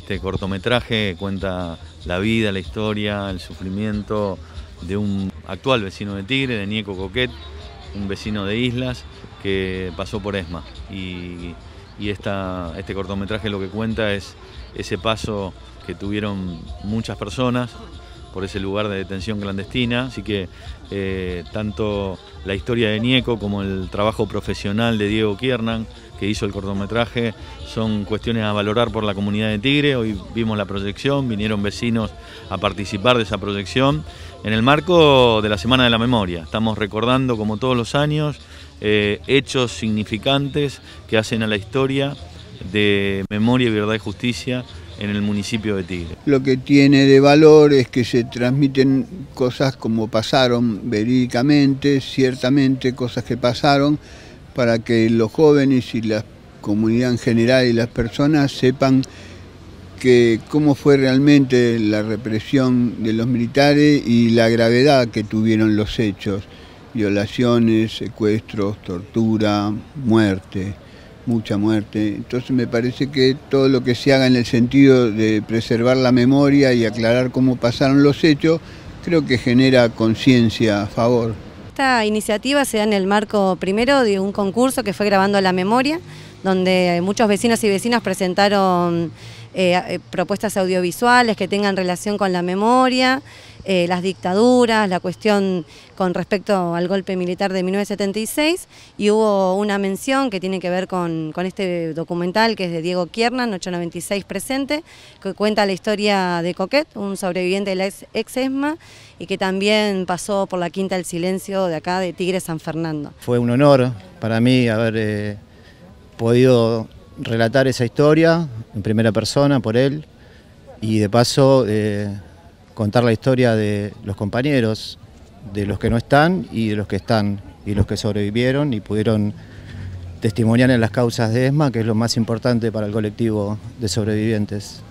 Este cortometraje cuenta la vida, la historia, el sufrimiento de un actual vecino de Tigre, de Nieco Coquet, un vecino de Islas que pasó por ESMA. Y, este cortometraje lo que cuenta es ese paso que tuvieron muchas personas por ese lugar de detención clandestina. Así que eh, tanto la historia de Nieco como el trabajo profesional de Diego Kiernan que hizo el cortometraje son cuestiones a valorar por la comunidad de Tigre. Hoy vimos la proyección, vinieron vecinos a participar de esa proyección en el marco de la Semana de la Memoria. Estamos recordando, como todos los años, eh, hechos significantes que hacen a la historia de memoria, verdad y justicia en el municipio de Tigre. Lo que tiene de valor es que se transmiten cosas como pasaron verídicamente, ciertamente, cosas que pasaron para que los jóvenes y la comunidad en general y las personas sepan cómo fue realmente la represión de los militares y la gravedad que tuvieron los hechos, violaciones, secuestros, tortura, muerte, mucha muerte. Entonces me parece que todo lo que se haga en el sentido de preservar la memoria y aclarar cómo pasaron los hechos, creo que genera conciencia a favor esta iniciativa se da en el marco primero de un concurso que fue grabando a la memoria, donde muchos vecinos y vecinas presentaron eh, eh, propuestas audiovisuales que tengan relación con la memoria, eh, las dictaduras, la cuestión con respecto al golpe militar de 1976 y hubo una mención que tiene que ver con, este documental que es de Diego Kiernan, 896 presente, que cuenta la historia de Coquet, un sobreviviente de la ex, ESMA y que también pasó por la Quinta del Silencio de acá de Tigre San Fernando. Fue un honor para mí haber podido relatar esa historia en primera persona por él y de paso eh, contar la historia de los compañeros, de los que no están y de los que están y los que sobrevivieron y pudieron testimoniar en las causas de ESMA, que es lo más importante para el colectivo de sobrevivientes.